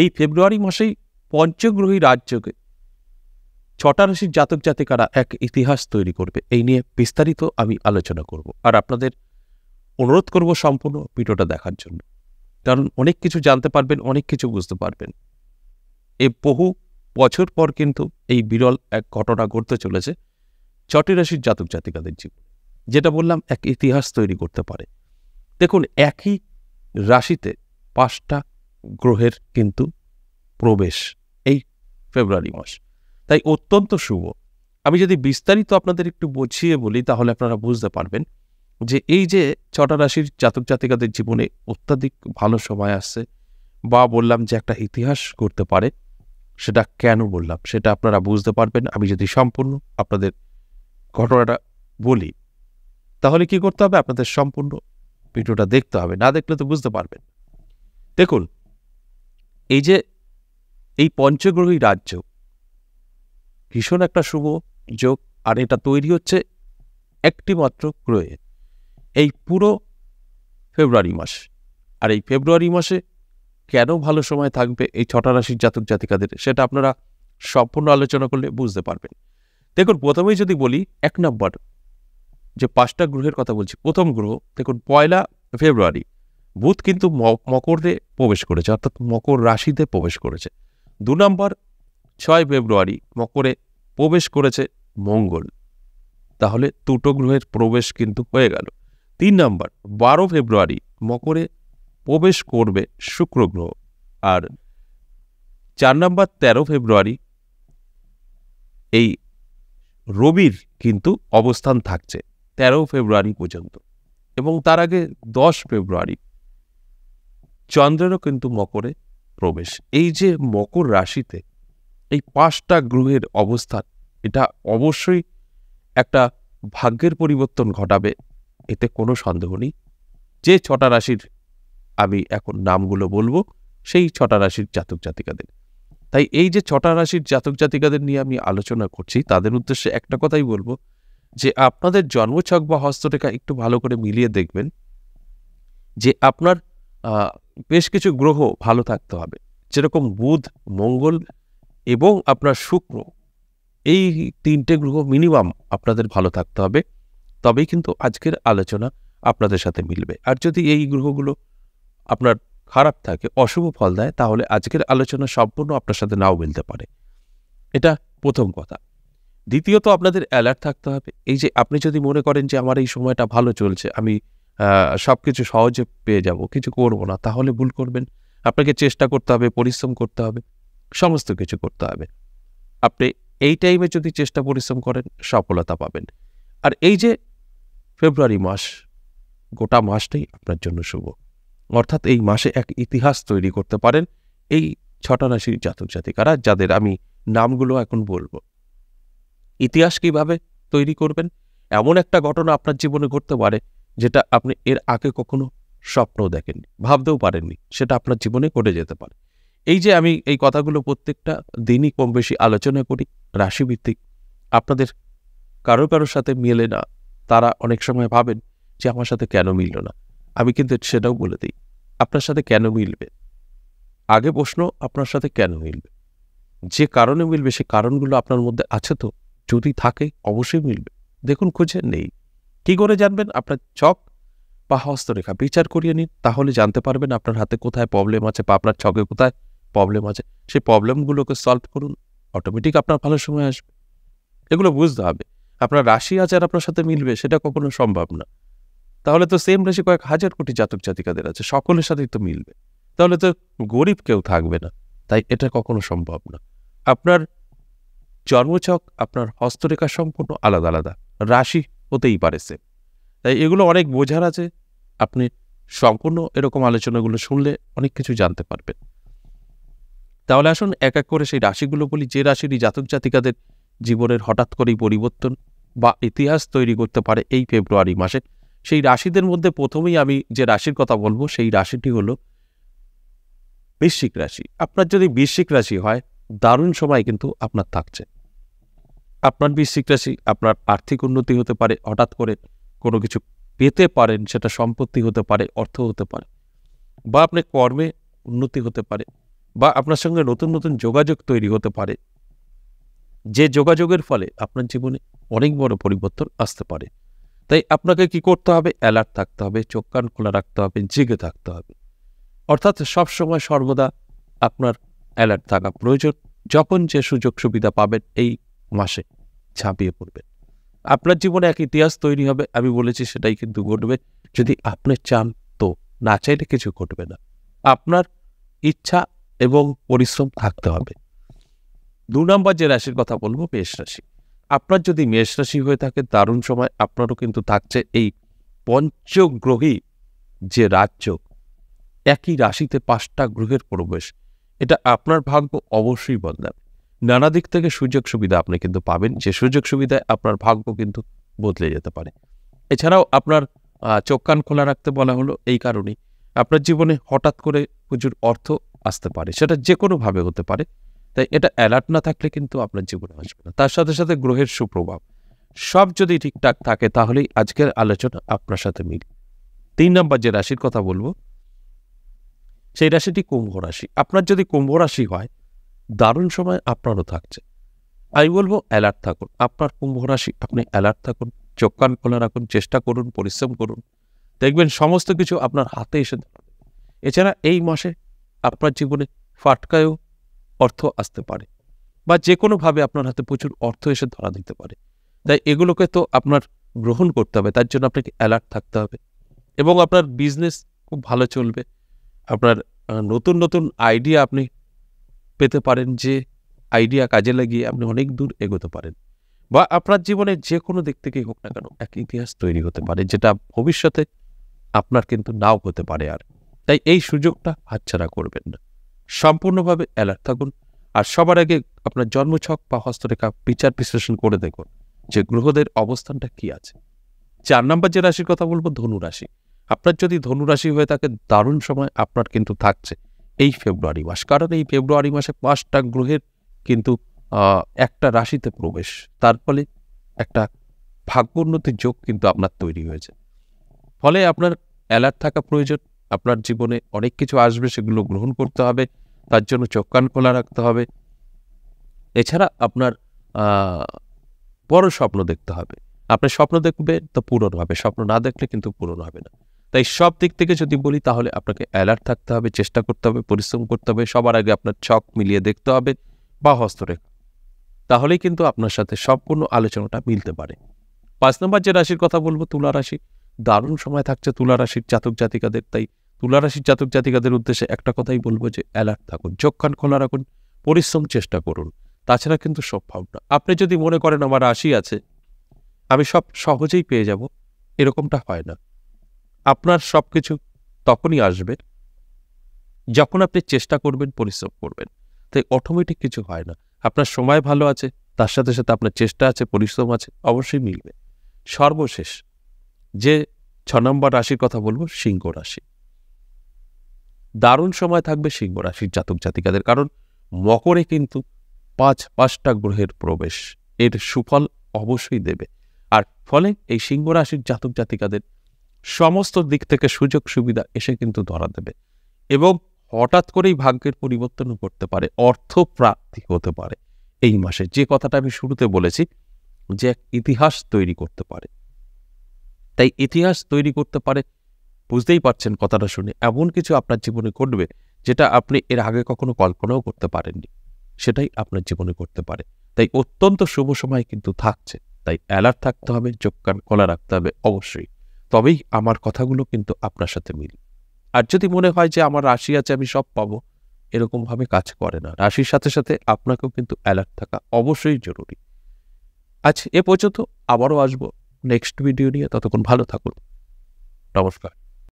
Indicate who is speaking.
Speaker 1: এই ফেব্রুয়ারি মাসেই পঞ্চগ্রহী রাজ্যকে ছটা রাশির জাতক জাতিকারা এক ইতিহাস তৈরি করবে এই নিয়ে বিস্তারিত আমি আলোচনা করব আর আপনাদের অনুরোধ করব সম্পূর্ণ ভিডিওটা দেখার জন্য কারণ অনেক কিছু জানতে পারবেন অনেক কিছু বুঝতে পারবেন এ বহু বছর পর কিন্তু এই বিরল এক ঘটনা ঘটতে চলেছে ছটি রাশির জাতক জাতিকাদের জীবন যেটা বললাম এক ইতিহাস তৈরি করতে পারে দেখুন একই রাশিতে পাঁচটা গ্রহের কিন্তু প্রবেশ এই ফেব্রুয়ারি মাস তাই অত্যন্ত শুভ আমি যদি বিস্তারিত আপনাদের একটু বুঝিয়ে বলি তাহলে আপনারা বুঝতে পারবেন যে এই যে ছটা রাশির জাতক জাতিকাদের জীবনে অত্যাধিক ভালো সময় আসছে বা বললাম যে একটা ইতিহাস করতে পারে সেটা কেন বললাম সেটা আপনারা বুঝতে পারবেন আমি যদি সম্পূর্ণ আপনাদের ঘটনাটা বলি তাহলে কি করতে হবে আপনাদের সম্পূর্ণ ভিডিওটা দেখতে হবে না দেখলে তো বুঝতে পারবেন দেখুন এই যে এই পঞ্চগ্রহী রাজ্য ভীষণ একটা শুভ যোগ আর এটা তৈরি হচ্ছে একটি মাত্র গ্রহে এই পুরো ফেব্রুয়ারি মাস আর এই ফেব্রুয়ারি মাসে কেন ভালো সময় থাকবে এই ছটা রাশির জাতক জাতিকাদের সেটা আপনারা সম্পূর্ণ আলোচনা করলে বুঝতে পারবেন দেখুন প্রথমেই যদি বলি এক নম্বর যে পাঁচটা গ্রহের কথা বলছি প্রথম গ্রহ দেখুন পয়লা ফেব্রুয়ারি বুধ কিন্তু মকরে প্রবেশ করেছে অর্থাৎ মকর রাশিতে প্রবেশ করেছে দু নম্বর ছয় ফেব্রুয়ারি মকরে প্রবেশ করেছে মঙ্গল তাহলে দুটো গ্রহের প্রবেশ কিন্তু হয়ে গেল তিন নম্বর বারো ফেব্রুয়ারি মকরে প্রবেশ করবে শুক্র গ্রহ আর চার নম্বর তেরো ফেব্রুয়ারি এই রবির কিন্তু অবস্থান থাকছে তেরো ফেব্রুয়ারি পর্যন্ত এবং তার আগে দশ ফেব্রুয়ারি চন্দ্রেরও কিন্তু মকরে প্রবেশ এই যে মকর রাশিতে এই পাঁচটা গ্রহের অবস্থান এটা অবশ্যই একটা ভাগ্যের পরিবর্তন ঘটাবে এতে কোনো সন্দেহ নেই যে ছটা রাশির আমি এখন নামগুলো বলবো সেই ছটা রাশির জাতক জাতিকাদের তাই এই যে ছটা রাশির জাতক জাতিকাদের নিয়ে আমি আলোচনা করছি তাদের উদ্দেশ্যে একটা কথাই বলবো যে আপনাদের জন্মছক বা হস্তরেখা একটু ভালো করে মিলিয়ে দেখবেন যে আপনার বেশ কিছু গ্রহ ভালো থাকতে হবে যেরকম বুধ মঙ্গল এবং আপনার শুক্র এই তিনটে গ্রহ মিনিমাম আপনাদের ভালো থাকতে হবে তবেই কিন্তু আজকের আলোচনা আপনাদের সাথে মিলবে আর যদি এই গ্রহগুলো আপনার খারাপ থাকে অশুভ ফল দেয় তাহলে আজকের আলোচনা সম্পূর্ণ আপনার সাথে নাও মিলতে পারে এটা প্রথম কথা দ্বিতীয়ত আপনাদের অ্যালার্ট থাকতে হবে এই যে আপনি যদি মনে করেন যে আমার এই সময়টা ভালো চলছে আমি সব কিছু সহজে পেয়ে যাব কিছু করব না তাহলে ভুল করবেন আপনাকে চেষ্টা করতে হবে পরিশ্রম করতে হবে সমস্ত কিছু করতে হবে আপনি এই টাইমে যদি চেষ্টা পরিশ্রম করেন সফলতা পাবেন আর এই যে ফেব্রুয়ারি মাস গোটা মাসটাই আপনার জন্য শুভ অর্থাৎ এই মাসে এক ইতিহাস তৈরি করতে পারেন এই ছটা রাশির জাতক জাতিকারা যাদের আমি নামগুলো এখন বলবো ইতিহাস কিভাবে তৈরি করবেন এমন একটা ঘটনা আপনার জীবনে ঘটতে পারে যেটা আপনি এর আগে কখনো স্বপ্নও দেখেননি ভাবতেও পারেননি সেটা আপনার জীবনে ঘটে যেতে পারে এই যে আমি এই কথাগুলো প্রত্যেকটা দিনই কম বেশি আলোচনা করি রাশিভিত্তিক আপনাদের কারো কারোর সাথে মিলে না তারা অনেক সময় ভাবেন যে আমার সাথে কেন মিলল না আমি কিন্তু সেটাও বলে দিই আপনার সাথে কেন মিলবে আগে প্রশ্ন আপনার সাথে কেন মিলবে যে কারণে মিলবে সে কারণগুলো আপনার মধ্যে আছে তো যদি থাকে অবশ্যই মিলবে দেখুন খুঁজে নেই কি করে জানবেন আপনার চক বা হস্তরেখা বিচার করিয়ে নিন তাহলে জানতে পারবেন আপনার হাতে কোথায় প্রবলেম আছে বা আপনার ছকে কোথায় প্রবলেম আছে সেই প্রবলেমগুলোকে সলভ করুন অটোমেটিক আপনার ভালো সময় আসবে এগুলো বুঝতে হবে আপনার রাশি আচার আপনার সাথে মিলবে সেটা কখনো সম্ভব না তাহলে তো সেম রাশি কয়েক হাজার কোটি জাতক জাতিকাদের আছে সকলের সাথেই তো মিলবে তাহলে তো গরিব কেউ থাকবে না তাই এটা কখনো সম্ভব না আপনার জন্মছক আপনার হস্তরেখা সম্পূর্ণ আলাদা আলাদা রাশি হতেই পারেছে তাই এগুলো অনেক বোঝার আছে আপনি সম্পূর্ণ এরকম আলোচনাগুলো শুনলে অনেক কিছু জানতে পারবেন তাহলে আসুন এক এক করে সেই রাশিগুলো বলি যে রাশিরই জাতক জাতিকাদের জীবনের হঠাৎ করেই পরিবর্তন বা ইতিহাস তৈরি করতে পারে এই ফেব্রুয়ারি মাসে সেই রাশিদের মধ্যে প্রথমেই আমি যে রাশির কথা বলবো সেই রাশিটি হল বৃশ্চিক রাশি আপনার যদি বৃশ্চিক রাশি হয় দারুণ সময় কিন্তু আপনার থাকছে আপনার বৃশ্চিক রাশি আপনার আর্থিক উন্নতি হতে পারে হঠাৎ করে কোনো কিছু পেতে পারেন সেটা সম্পত্তি হতে পারে অর্থ হতে পারে বা আপনি কর্মে উন্নতি হতে পারে বা আপনার সঙ্গে নতুন নতুন যোগাযোগ তৈরি হতে পারে যে যোগাযোগের ফলে আপনার জীবনে অনেক বড় পরিবর্তন আসতে পারে তাই আপনাকে কি করতে হবে অ্যালার্ট থাকতে হবে চোখ কান খোলা রাখতে হবে জেগে থাকতে হবে অর্থাৎ সবসময় সর্বদা আপনার অ্যালার্ট থাকা প্রয়োজন যখন যে সুযোগ সুবিধা পাবেন এই মাসে ঝাঁপিয়ে পড়বেন আপনার জীবনে এক ইতিহাস তৈরি হবে আমি বলেছি সেটাই কিন্তু ঘটবে যদি আপনি চান তো না চাইলে কিছু ঘটবে না আপনার ইচ্ছা এবং পরিশ্রম থাকতে হবে দু নম্বর যে রাশির কথা বলবো মেষ রাশি আপনার যদি মেষ রাশি হয়ে থাকে দারুণ সময় আপনারও কিন্তু থাকছে এই পঞ্চগ্রহী যে রাজ্য একই রাশিতে পাঁচটা গ্রহের প্রবেশ এটা আপনার ভাগ্য অবশ্যই বদলাবে নানা দিক থেকে সুযোগ সুবিধা আপনি কিন্তু পাবেন যে সুযোগ সুবিধায় আপনার ভাগ্য কিন্তু বদলে যেতে পারে এছাড়াও আপনার চোখ কান খোলা রাখতে বলা হলো এই কারণেই আপনার জীবনে হঠাৎ করে প্রচুর অর্থ আসতে পারে সেটা যে কোনোভাবে হতে পারে তাই এটা অ্যালার্ট না থাকলে কিন্তু আপনার জীবনে আসবে না তার সাথে সাথে গ্রহের সুপ্রভাব সব যদি ঠিকঠাক থাকে তাহলেই আজকের আলোচনা আপনার সাথে মিল তিন নম্বর যে রাশির কথা বলবো সেই রাশিটি কুম্ভ রাশি আপনার যদি কুম্ভ রাশি হয় দারুণ সময় আপনারও থাকছে আমি বলবো অ্যালার্ট থাকুন আপনার কুম্ভ রাশি আপনি অ্যালার্ট থাকুন চোখ কান খোলা রাখুন চেষ্টা করুন পরিশ্রম করুন দেখবেন সমস্ত কিছু আপনার হাতে এসে এছাড়া এই মাসে আপনার জীবনে ফাটকায়ও অর্থ আসতে পারে বা যে কোনোভাবে আপনার হাতে প্রচুর অর্থ এসে ধরা দিতে পারে তাই এগুলোকে তো আপনার গ্রহণ করতে হবে তার জন্য আপনাকে অ্যালার্ট থাকতে হবে এবং আপনার বিজনেস খুব ভালো চলবে আপনার নতুন নতুন আইডিয়া আপনি পেতে পারেন যে আইডিয়া কাজে লাগিয়ে আপনি অনেক দূর এগোতে পারেন বা আপনার জীবনের যে কোনো দিক থেকেই হোক না কেন এক ইতিহাস তৈরি হতে পারে যেটা ভবিষ্যতে আপনার কিন্তু নাও হতে পারে আর তাই এই সুযোগটা হাতছাড়া করবেন না সম্পূর্ণভাবে অ্যালার্ট থাকুন আর সবার আগে আপনার জন্মছক বা হস্তরেখা বিচার বিশ্লেষণ করে দেখুন যে গ্রহদের অবস্থানটা কি আছে চার নম্বর যে রাশির কথা বলবো ধনু রাশি আপনার যদি ধনু রাশি হয়ে থাকে দারুণ সময় আপনার কিন্তু থাকছে এই ফেব্রুয়ারি মাস কারণ এই ফেব্রুয়ারি মাসে পাঁচটা গ্রহের কিন্তু একটা রাশিতে প্রবেশ তার ফলে একটা ভাগ্যোন্নতির যোগ কিন্তু আপনার তৈরি হয়েছে ফলে আপনার অ্যালার্ট থাকা প্রয়োজন আপনার জীবনে অনেক কিছু আসবে সেগুলো গ্রহণ করতে হবে তার জন্য চোখ কান খোলা রাখতে হবে এছাড়া আপনার বড় স্বপ্ন দেখতে হবে আপনি স্বপ্ন দেখবেন তো পূরণ হবে স্বপ্ন না দেখলে কিন্তু পূরণ হবে না তাই সব দিক থেকে যদি বলি তাহলে আপনাকে অ্যালার্ট থাকতে হবে চেষ্টা করতে হবে পরিশ্রম করতে হবে সবার আগে আপনার ছক মিলিয়ে দেখতে হবে বা হস্তরেখা তাহলেই কিন্তু আপনার সাথে সম্পূর্ণ আলোচনাটা মিলতে পারে পাঁচ নম্বর যে রাশির কথা বলবো তুলা রাশি দারুণ সময় থাকছে তুলা রাশির জাতক জাতিকাদের তাই তুলা রাশির জাতক জাতিকাদের উদ্দেশ্যে একটা কথাই বলবো যে অ্যালার্ট থাকুন চোখখান খোলা রাখুন পরিশ্রম চেষ্টা করুন তাছাড়া কিন্তু সব ভাবনা আপনি যদি মনে করেন আমার রাশি আছে আমি সব সহজেই পেয়ে যাব এরকমটা হয় না আপনার সব কিছু তখনই আসবে যখন আপনি চেষ্টা করবেন পরিশ্রম করবেন তাই অটোমেটিক কিছু হয় না আপনার সময় ভালো আছে তার সাথে সাথে আপনার চেষ্টা আছে পরিশ্রম আছে অবশ্যই মিলবে সর্বশেষ যে ছ নম্বর রাশির কথা বলবো সিংহ রাশি দারুণ সময় থাকবে সিংহ রাশির জাতক জাতিকাদের কারণ মকরে কিন্তু পাঁচ পাঁচটা গ্রহের প্রবেশ এর সুফল অবশ্যই দেবে আর ফলে এই সিংহ রাশির জাতক জাতিকাদের সমস্ত দিক থেকে সুযোগ সুবিধা এসে কিন্তু ধরা দেবে এবং হঠাৎ করেই ভাগ্যের পরিবর্তনও করতে পারে অর্থ প্রাপ্তি হতে পারে এই মাসে যে কথাটা আমি শুরুতে বলেছি যে এক ইতিহাস তৈরি করতে পারে তাই ইতিহাস তৈরি করতে পারে বুঝতেই পারছেন কথাটা শুনে এমন কিছু আপনার জীবনে ঘটবে যেটা আপনি এর আগে কখনো কল্পনাও করতে পারেননি সেটাই আপনার জীবনে করতে পারে তাই অত্যন্ত শুভ সময় কিন্তু থাকছে তাই অ্যালার্ট থাকতে হবে চোখ কান খোলা রাখতে হবে অবশ্যই তবেই আমার কথাগুলো কিন্তু আপনার সাথে মিল আর যদি মনে হয় যে আমার রাশি আছে আমি সব পাবো এরকমভাবে কাজ করে না রাশির সাথে সাথে আপনাকেও কিন্তু অ্যালার্ট থাকা অবশ্যই জরুরি আচ্ছা এ পর্যন্ত আবারও আসবো নেক্সট ভিডিও নিয়ে ততক্ষণ ভালো থাকুন নমস্কার